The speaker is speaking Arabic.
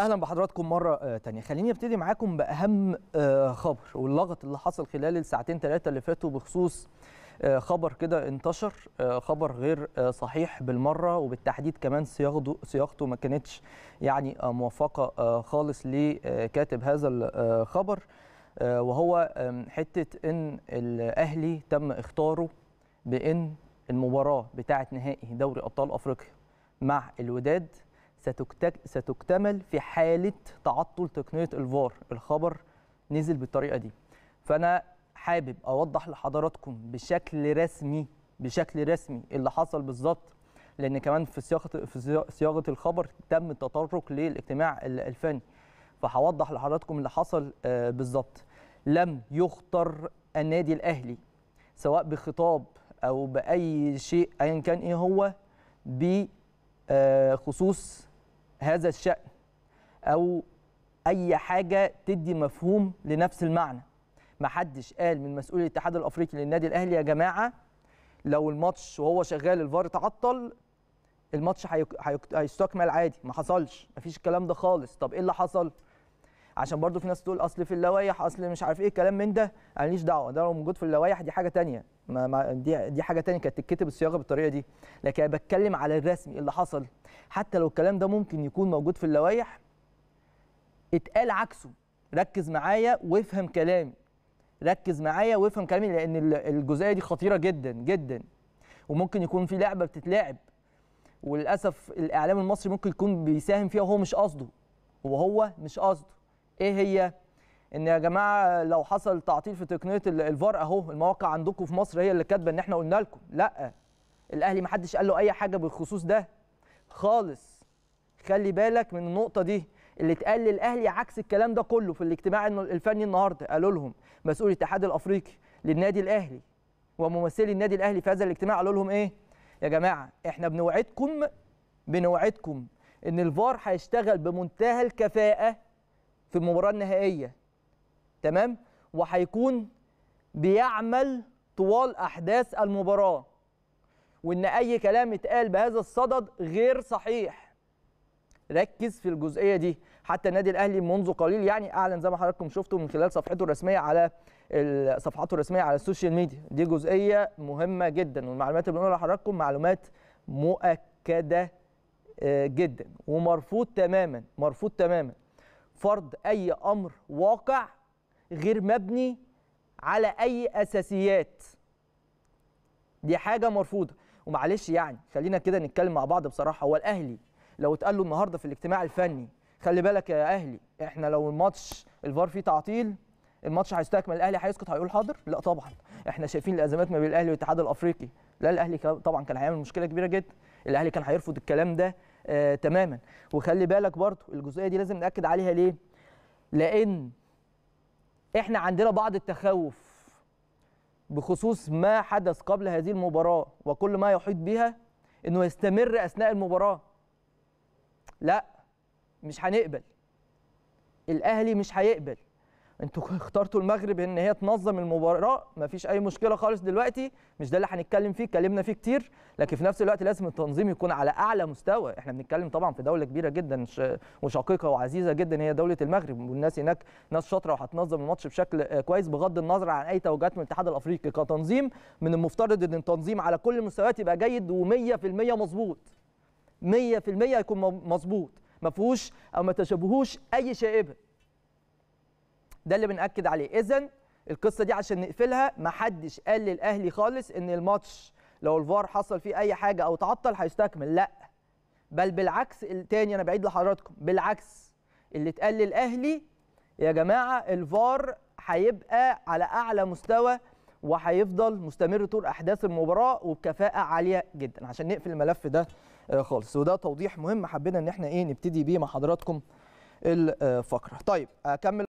اهلا بحضراتكم مره ثانيه آه، خليني ابتدي معاكم باهم آه، خبر واللغط اللي حصل خلال الساعتين ثلاثه اللي فاتوا بخصوص آه، خبر كده انتشر خبر غير صحيح بالمره وبالتحديد كمان صياغته صياغته ما كانتش يعني موافقه خالص لكاتب هذا الخبر وهو حته ان الاهلي تم اختاره بان المباراه بتاعه نهائي دوري ابطال افريقيا مع الوداد ستكتمل في حاله تعطل تقنيه الفار الخبر نزل بالطريقه دي فانا حابب اوضح لحضراتكم بشكل رسمي بشكل رسمي اللي حصل بالظبط لان كمان في صياغه في صياغه الخبر تم التطرق للاجتماع الفني فهوضح لحضراتكم اللي حصل آه، بالظبط لم يخطر النادي الاهلي سواء بخطاب او باي شيء ايا كان ايه هو بخصوص هذا الشأن أو أي حاجة تدي مفهوم لنفس المعنى ما حدش قال من مسؤول الاتحاد الأفريقي للنادي الأهلي يا جماعة لو الماتش وهو شغال الفار تعطل الماتش هيستكمل عادي ما حصلش ما فيش الكلام ده خالص طب ايه اللي حصل عشان برضو في ناس تقول اصل في اللوائح اصل مش عارف ايه كلام من ده انا ماليش دعوه ده لو موجود في اللوائح دي حاجه تانية ما ما دي دي حاجه تانية كانت تتكتب الصياغه بالطريقه دي لكن انا بتكلم على الرسمي اللي حصل حتى لو الكلام ده ممكن يكون موجود في اللوائح اتقال عكسه ركز معايا وافهم كلامي ركز معايا وافهم كلامي لان الجزئيه دي خطيره جدا جدا وممكن يكون في لعبه بتتلعب وللاسف الاعلام المصري ممكن يكون بيساهم فيها وهو مش قصده وهو مش قصده ايه هي ان يا جماعه لو حصل تعطيل في تقنيه الفار اهو المواقع عندكم في مصر هي اللي كاتبه ان احنا قلنا لكم لا الاهلي ما حدش قال له اي حاجه بالخصوص ده خالص خلي بالك من النقطه دي اللي اتقال للاهلي عكس الكلام ده كله في الاجتماع الفني النهارده قالوا لهم مسؤول الاتحاد الافريقي للنادي الاهلي وممثلي النادي الاهلي في هذا الاجتماع قالوا لهم ايه يا جماعه احنا بنوعدكم بنوعدكم ان الفار هيشتغل بمنتهى الكفاءه في المباراه النهائيه تمام وهيكون بيعمل طوال احداث المباراه وان اي كلام اتقال بهذا الصدد غير صحيح ركز في الجزئيه دي حتى النادي الاهلي منذ قليل يعني اعلن زي ما حضراتكم شفتوا من خلال صفحته الرسميه على صفحاته الرسميه على السوشيال ميديا دي جزئيه مهمه جدا والمعلومات اللي بنقولها لحضراتكم معلومات مؤكده آه، جدا ومرفوض تماما مرفوض تماما فرض اي امر واقع غير مبني على اي اساسيات دي حاجه مرفوضه ومعلش يعني خلينا كده نتكلم مع بعض بصراحه هو الاهلي لو اتقال له النهارده في الاجتماع الفني خلي بالك يا اهلي احنا لو الماتش الفار فيه تعطيل الماتش هيستكمل الاهلي هيسكت هيقول حاضر لا طبعا احنا شايفين الازمات ما بين الاهلي والاتحاد الافريقي لا الاهلي طبعا كان هيعمل مشكله كبيره جدا الاهلي كان هيرفض الكلام ده آه تماما وخلي بالك برضو الجزئيه دي لازم ناكد عليها ليه لان احنا عندنا بعض التخوف بخصوص ما حدث قبل هذه المباراة وكل ما يحيط بها انه يستمر اثناء المباراة لا مش هنقبل الاهلي مش هيقبل انتوا اخترتوا المغرب ان هي تنظم المباراه مفيش اي مشكله خالص دلوقتي مش ده اللي هنتكلم فيه اتكلمنا فيه كتير لكن في نفس الوقت لازم التنظيم يكون على اعلى مستوى احنا بنتكلم طبعا في دوله كبيره جدا وشقيقه وعزيزه جدا هي دوله المغرب والناس هناك ناس شاطره وهتنظم الماتش بشكل آه، كويس بغض النظر عن اي توجهات من الاتحاد الافريقي كتنظيم من المفترض ان التنظيم على كل المستويات يبقى جيد و100% مظبوط 100% يكون مظبوط ما فيهوش او ما تشابهوش اي شائبه ده اللي بناكد عليه اذا القصه دي عشان نقفلها محدش قال للاهلي خالص ان الماتش لو الفار حصل فيه اي حاجه او تعطل هيستكمل لا بل بالعكس تاني انا بعيد لحضراتكم بالعكس اللي اتقال للاهلي يا جماعه الفار هيبقى على اعلى مستوى وهيفضل مستمر طول احداث المباراه وبكفاءه عاليه جدا عشان نقفل الملف ده آه، خالص وده توضيح مهم حبينا ان احنا ايه نبتدي بيه مع حضراتكم الفقره طيب اكمل